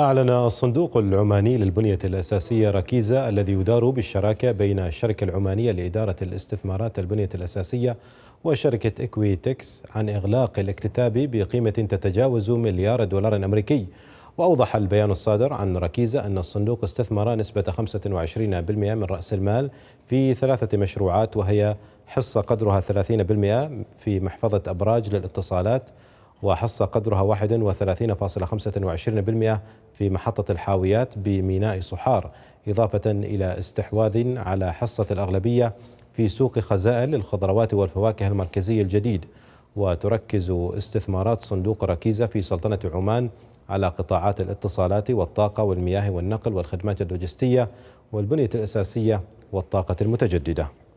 أعلن الصندوق العماني للبنية الأساسية ركيزة الذي يدار بالشراكة بين الشركة العمانية لإدارة الاستثمارات البنية الأساسية وشركة إكويتكس عن إغلاق الاكتتاب بقيمة تتجاوز مليار دولار أمريكي وأوضح البيان الصادر عن ركيزة أن الصندوق استثمر نسبة 25% من رأس المال في ثلاثة مشروعات وهي حصة قدرها 30% في محفظة أبراج للاتصالات وحصة قدرها 31.25% في محطة الحاويات بميناء صحار إضافة إلى استحواذ على حصة الأغلبية في سوق خزائن للخضروات والفواكه المركزي الجديد وتركز استثمارات صندوق ركيزة في سلطنة عمان على قطاعات الاتصالات والطاقة والمياه والنقل والخدمات اللوجستية والبنية الأساسية والطاقة المتجددة